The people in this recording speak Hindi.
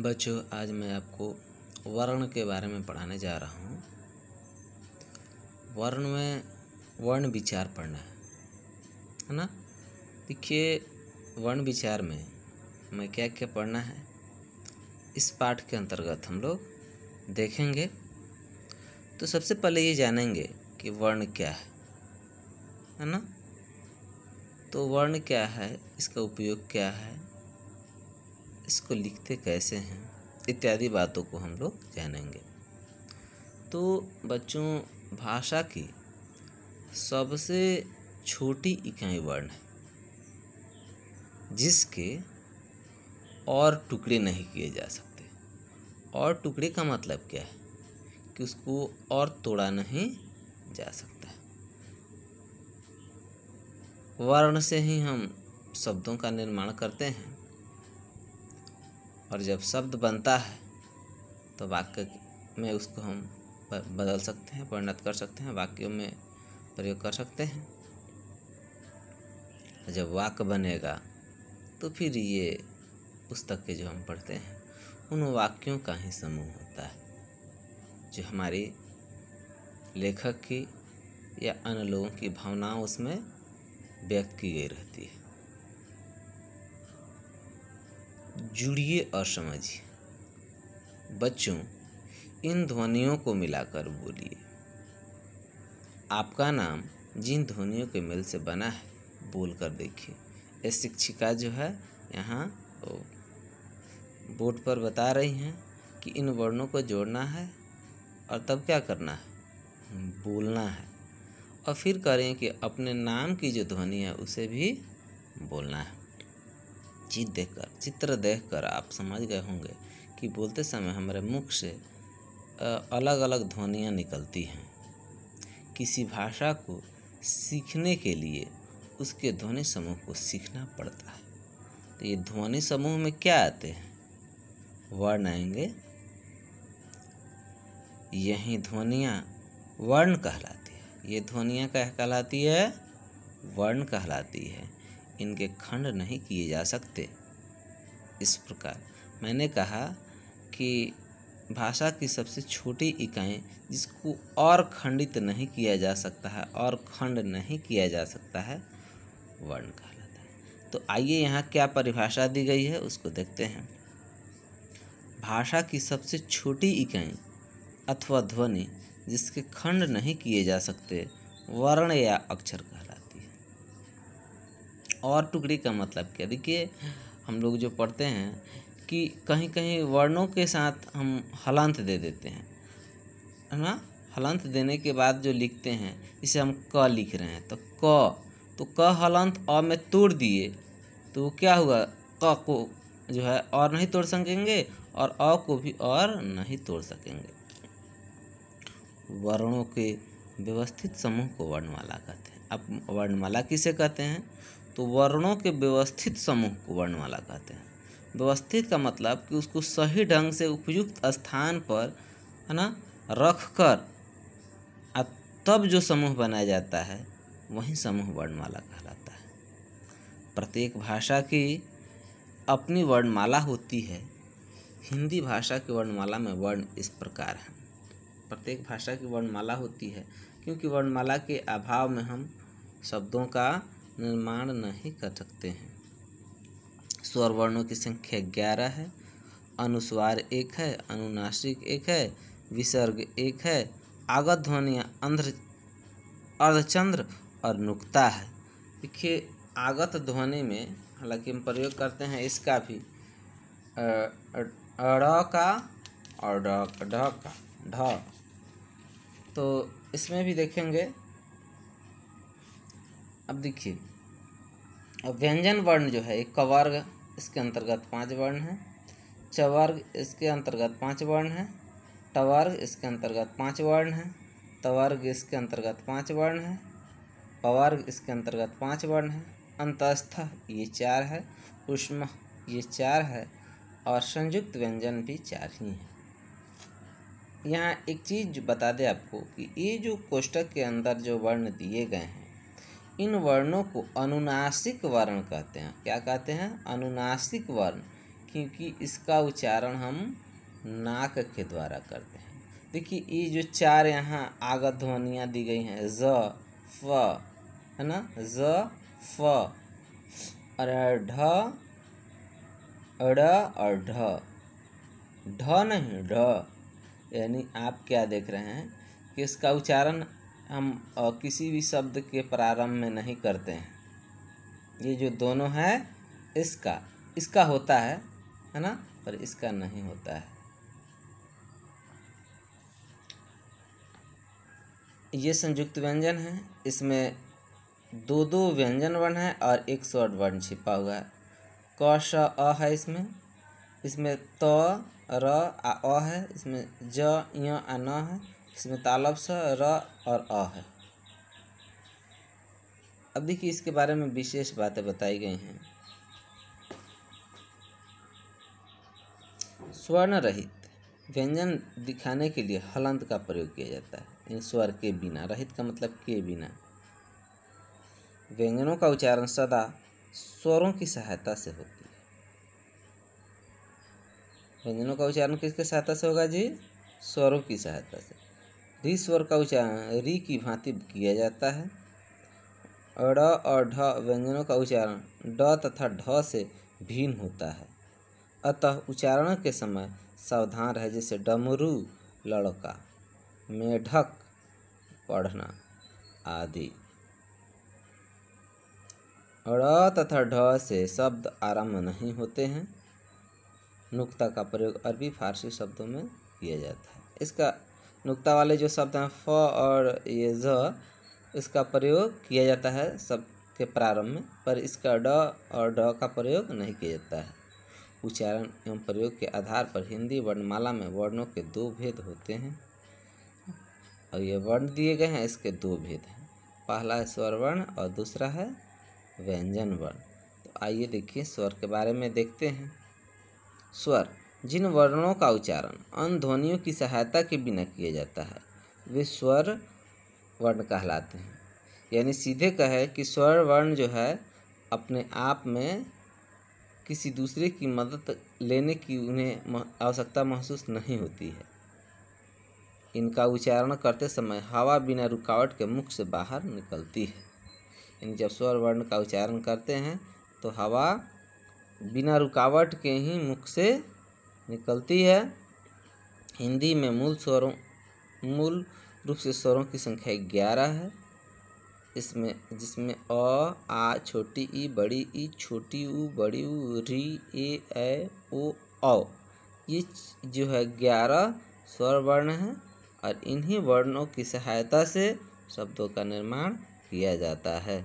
बच्चों आज मैं आपको वर्ण के बारे में पढ़ाने जा रहा हूँ वर्ण में वर्ण विचार पढ़ना है है ना देखिए वर्ण विचार में हमें क्या क्या पढ़ना है इस पाठ के अंतर्गत हम लोग देखेंगे तो सबसे पहले ये जानेंगे कि वर्ण क्या है है ना तो वर्ण क्या है इसका उपयोग क्या है इसको लिखते कैसे हैं इत्यादि बातों को हम लोग जानेंगे तो बच्चों भाषा की सबसे छोटी इकाई वर्ण है जिसके और टुकड़े नहीं किए जा सकते और टुकड़े का मतलब क्या है कि उसको और तोड़ा नहीं जा सकता है वर्ण से ही हम शब्दों का निर्माण करते हैं और जब शब्द बनता है तो वाक्य में उसको हम बदल सकते हैं परिणत कर सकते हैं वाक्यों में प्रयोग कर सकते हैं जब वाक्य बनेगा तो फिर ये पुस्तक के जो हम पढ़ते हैं उन वाक्यों का ही समूह होता है जो हमारी लेखक की या अन्य लोगों की भावनाओं उसमें व्यक्त की गई रहती है जुड़िए और समझिए बच्चों इन ध्वनियों को मिलाकर बोलिए आपका नाम जिन ध्वनियों के मेल से बना है बोल कर देखिए ये शिक्षिका जो है यहाँ बोर्ड पर बता रही हैं कि इन वर्णों को जोड़ना है और तब क्या करना है बोलना है और फिर करें कि अपने नाम की जो ध्वनि है उसे भी बोलना है चीज़ देखकर चित्र देखकर आप समझ गए होंगे कि बोलते समय हमारे मुख से अलग अलग ध्वनियाँ निकलती हैं किसी भाषा को सीखने के लिए उसके ध्वनि समूह को सीखना पड़ता है तो ये ध्वनि समूह में क्या आते हैं वर्ण आएंगे यही ध्वनियाँ वर्ण कहलाती है ये ध्वनियाँ कह कहलाती है वर्ण कहलाती है इनके खंड नहीं किए जा सकते इस प्रकार मैंने कहा कि भाषा की सबसे छोटी इकाई जिसको और खंडित नहीं किया जा सकता है और खंड नहीं किया जा सकता है वर्ण कहलाता है तो आइए यहाँ क्या परिभाषा दी गई है उसको देखते हैं भाषा की सबसे छोटी इकाई अथवा ध्वनि जिसके खंड नहीं किए जा सकते वर्ण या अक्षर कहलाता और टुकड़ी का मतलब क्या देखिए हम लोग जो पढ़ते हैं कि कहीं कहीं वर्णों के साथ हम हलंत दे देते हैं है ना हलंत देने के बाद जो लिखते हैं इसे हम क लिख रहे हैं तो क तो क हलंत अ में तोड़ दिए तो क्या हुआ क को जो है और नहीं तोड़ सकेंगे और अ को भी और नहीं तोड़ सकेंगे वर्णों के व्यवस्थित समूह को वर्णमाला कहते हैं अब वर्णमाला किसे कहते हैं तो वर्णों के व्यवस्थित समूह को वर्णमाला कहते हैं व्यवस्थित का मतलब कि उसको सही ढंग से उपयुक्त स्थान पर है ना रख कर तब जो समूह बनाया जाता है वही समूह वर्णमाला कहलाता है प्रत्येक भाषा की अपनी वर्णमाला होती है हिंदी भाषा की वर्णमाला में वर्ण इस प्रकार है प्रत्येक भाषा की वर्णमाला होती है क्योंकि वर्णमाला के अभाव में हम शब्दों का निर्माण नहीं कर सकते हैं स्वर वर्णों की संख्या ग्यारह है अनुस्वार एक है अनुनासिक एक है विसर्ग एक है आगत ध्वनिया अंध्र अर्धचंद्र और नुक्ता है देखिए आगत ध्वनि में हालांकि हम प्रयोग करते हैं इसका भी ड का और ड ढ का ढ तो इसमें भी देखेंगे अब देखिए व्यंजन वर्ण जो है एक कवर्ग इसके अंतर्गत पाँच वर्ण हैं चवर्ग इसके अंतर्गत पाँच वर्ण हैं टवर्ग इसके अंतर्गत पाँच वर्ण हैं तवर्ग इसके अंतर्गत पाँच वर्ण हैं पवर्ग इसके अंतर्गत पाँच वर्ण हैं अंतस्थ ये चार है उष्म ये चार है और संयुक्त व्यंजन भी चार ही हैं यहाँ एक चीज़ बता दें आपको कि ये जो कोष्टक के अंदर जो वर्ण दिए गए हैं इन वर्णों को अनुनासिक वर्ण कहते हैं क्या कहते हैं अनुनासिक वर्ण क्योंकि इसका उच्चारण हम नाक के द्वारा करते हैं देखिए ये जो चार यहाँ आगत ध्वनियाँ दी गई हैं ज फ है ना ज फ और ढ और ढ ढ नहीं ढ यानी आप क्या देख रहे हैं कि इसका उच्चारण हम किसी भी शब्द के प्रारंभ में नहीं करते हैं ये जो दोनों है इसका इसका होता है है ना पर इसका नहीं होता है ये संयुक्त व्यंजन है इसमें दो दो व्यंजन वर्ण है और एक शॉर्ट वर्ण छिपा हुआ है क श अ है इसमें इसमें त र आ अ है इसमें ज य आ न है इसमें तालब स र और अ है अब देखिए इसके बारे में विशेष बातें बताई गई हैं स्वर्ण रहित व्यंजन दिखाने के लिए हलंत का प्रयोग किया जाता है इन स्वर के बिना रहित का मतलब के बिना व्यंजनों का उच्चारण सदा स्वरों की सहायता से होती है व्यंजनों का उच्चारण किसके सहायता से होगा जी स्वरों की सहायता से री स्वर का उच्चारण री की भांति किया जाता है ड और ढ व्यंजनों का उच्चारण ड तथा ढ से भिन्न होता है अतः उच्चारण के समय सावधान रहे जैसे डमरू लड़का मेढक पढ़ना आदि ड़ तथा ढ से शब्द आरंभ नहीं होते हैं नुक्ता का प्रयोग अरबी फारसी शब्दों में किया जाता है इसका नुक्ता वाले जो शब्द हैं फ और ये ज इसका प्रयोग किया जाता है सब के प्रारंभ में पर इसका ड और ड का प्रयोग नहीं किया जाता है उच्चारण एवं प्रयोग के आधार पर हिंदी वर्णमाला में वर्णों के दो भेद होते हैं और ये वर्ण दिए गए हैं इसके दो भेद हैं पहला है स्वर वर्ण और दूसरा है व्यंजन वर्ण तो आइए देखिए स्वर के बारे में देखते हैं स्वर जिन वर्णों का उच्चारण अन ध्वनियों की सहायता के बिना किया जाता है वे स्वर वर्ण कहलाते हैं यानी सीधे कहे कि स्वर वर्ण जो है अपने आप में किसी दूसरे की मदद लेने की उन्हें आवश्यकता महसूस नहीं होती है इनका उच्चारण करते समय हवा बिना रुकावट के मुख से बाहर निकलती है यानी जब स्वर वर्ण का उच्चारण करते हैं तो हवा बिना रुकावट के ही मुख से निकलती है हिंदी में मूल स्वरों मूल रूप से स्वरों की संख्या ग्यारह है इसमें जिसमें अ आ छोटी ई बड़ी ई छोटी ऊ बड़ी ऊ री ए ए ओ औ ये जो है ग्यारह स्वर वर्ण हैं और इन्हीं वर्णों की सहायता से शब्दों का निर्माण किया जाता है